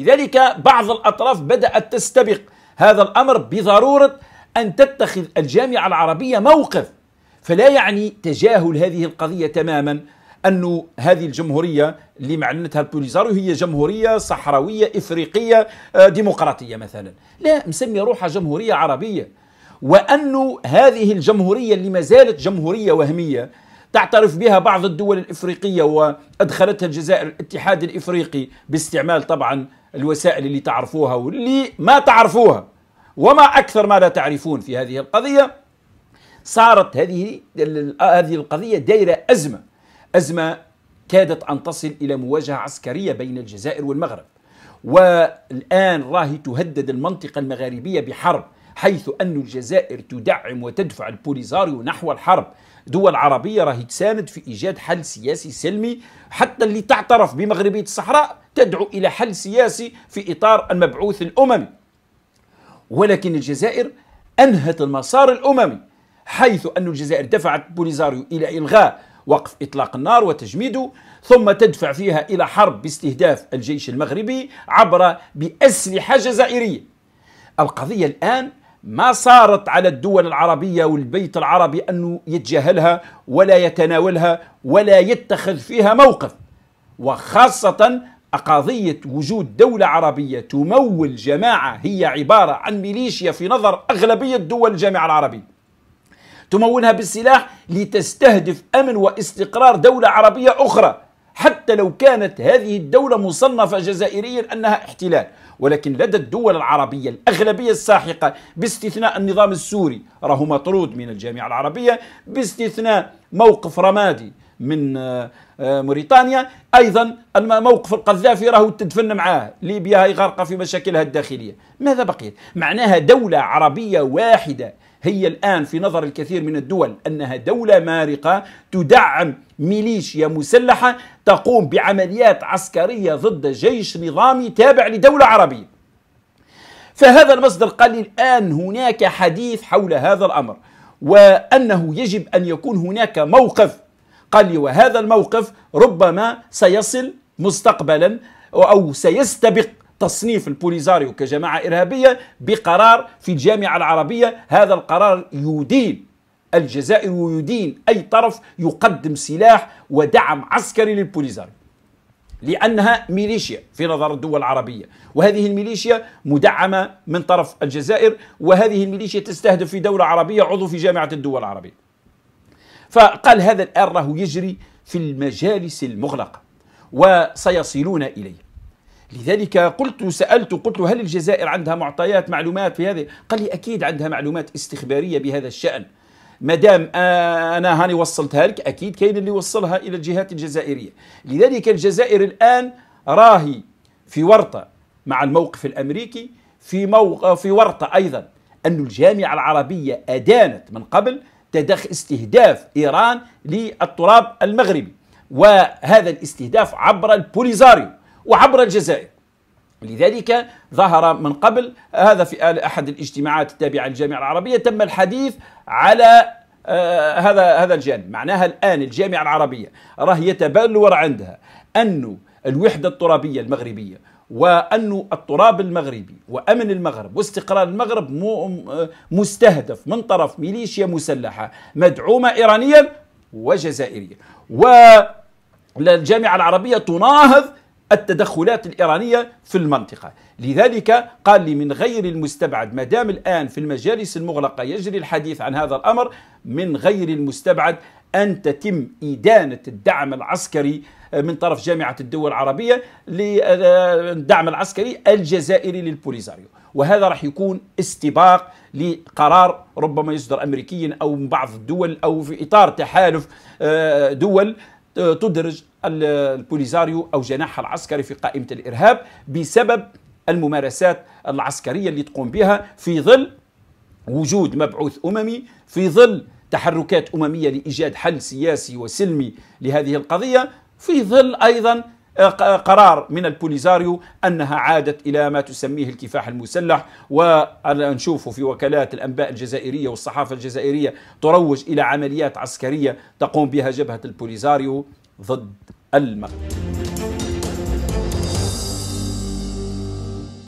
لذلك بعض الأطراف بدأت تستبق هذا الأمر بضرورة أن تتخذ الجامعة العربية موقف فلا يعني تجاهل هذه القضية تماما أن هذه الجمهورية اللي معلنتها البوليزاريو هي جمهورية صحراوية إفريقية آه، ديمقراطية مثلا لا مسمي روحها جمهورية عربية وأن هذه الجمهورية اللي ما زالت جمهورية وهمية تعترف بها بعض الدول الإفريقية وأدخلتها الجزائر الاتحاد الإفريقي باستعمال طبعا الوسائل اللي تعرفوها واللي ما تعرفوها وما أكثر ما لا تعرفون في هذه القضية صارت هذه هذه القضية دايرة أزمة أزمة كادت أن تصل إلى مواجهة عسكرية بين الجزائر والمغرب والآن راهي تهدد المنطقة المغاربية بحرب حيث أن الجزائر تدعم وتدفع البوليزاريو نحو الحرب دول عربية راهي تساند في إيجاد حل سياسي سلمي حتى اللي تعترف بمغربية الصحراء تدعو إلى حل سياسي في إطار المبعوث الأممي ولكن الجزائر أنهت المسار الأممي حيث أن الجزائر دفعت بوليزاريو إلى إلغاء وقف إطلاق النار وتجميده ثم تدفع فيها إلى حرب باستهداف الجيش المغربي عبر بأسلحة جزائرية القضية الآن ما صارت على الدول العربية والبيت العربي أنه يتجاهلها ولا يتناولها ولا يتخذ فيها موقف وخاصة أقاضية وجود دولة عربية تمول جماعة هي عبارة عن ميليشيا في نظر أغلبية دول الجامعة العربية تمولها بالسلاح لتستهدف أمن واستقرار دولة عربية أخرى حتى لو كانت هذه الدولة مصنفة جزائريا أنها احتلال ولكن لدى الدول العربية الأغلبية الساحقة باستثناء النظام السوري راه مطرود من الجامعة العربية باستثناء موقف رمادي من آه، آه، موريتانيا ايضا موقف القذافي راهو تدفن معاه ليبيا هي غارقه في مشاكلها الداخليه ماذا بقيت معناها دوله عربيه واحده هي الآن في نظر الكثير من الدول أنها دولة مارقة تدعم ميليشيا مسلحة تقوم بعمليات عسكرية ضد جيش نظامي تابع لدولة عربية فهذا المصدر قال لي الآن هناك حديث حول هذا الأمر وأنه يجب أن يكون هناك موقف قال لي وهذا الموقف ربما سيصل مستقبلا أو سيستبق تصنيف البوليزاريو كجماعة إرهابية بقرار في الجامعة العربية هذا القرار يدين الجزائر ويدين أي طرف يقدم سلاح ودعم عسكري للبوليزاريو لأنها ميليشيا في نظر الدول العربية وهذه الميليشيا مدعمة من طرف الجزائر وهذه الميليشيا تستهدف في دولة عربية عضو في جامعة الدول العربية فقال هذا الآن راه يجري في المجالس المغلقة وسيصلون إليه لذلك قلت سألت قلت له هل الجزائر عندها معطيات معلومات في هذه قال لي أكيد عندها معلومات استخبارية بهذا الشأن ما دام آه، انا هاني وصلتها لك اكيد كاين اللي وصلها الى الجهات الجزائريه لذلك الجزائر الان راهي في ورطه مع الموقف الامريكي في موق... في ورطه ايضا ان الجامعه العربيه ادانت من قبل تدخ استهداف إيران للتراب المغربي وهذا الاستهداف عبر البوليزاريو وعبر الجزائر لذلك ظهر من قبل هذا في أحد الاجتماعات التابعة للجامعة العربية تم الحديث على آه هذا هذا الجانب معناها الآن الجامعة العربية راه يتبلور عندها انه الوحدة الترابية المغربية وأن التراب المغربي وأمن المغرب واستقرار المغرب مستهدف من طرف ميليشيا مسلحة مدعومة إيرانيا وجزائريا والجامعة العربية تناهض التدخلات الإيرانية في المنطقة لذلك قال لي من غير المستبعد ما دام الآن في المجالس المغلقة يجري الحديث عن هذا الأمر من غير المستبعد أن تتم إدانة الدعم العسكري من طرف جامعة الدول العربية للدعم آه، العسكري الجزائري للبوليزاريو وهذا راح يكون استباق لقرار ربما يصدر أمريكيا أو من بعض الدول أو في إطار تحالف آه، دول آه، تدرج البوليزاريو أو جناحها العسكري في قائمة الإرهاب بسبب الممارسات العسكرية اللي تقوم بها في ظل وجود مبعوث أممي في ظل تحركات أممية لإيجاد حل سياسي وسلمي لهذه القضية في ظل أيضا آه، آه، قرار من البوليزاريو أنها عادت إلى ما تسميه الكفاح المسلح ونشوفه في وكالات الأنباء الجزائرية والصحافة الجزائرية تروج إلى عمليات عسكرية تقوم بها جبهة البوليزاريو ضد المغرب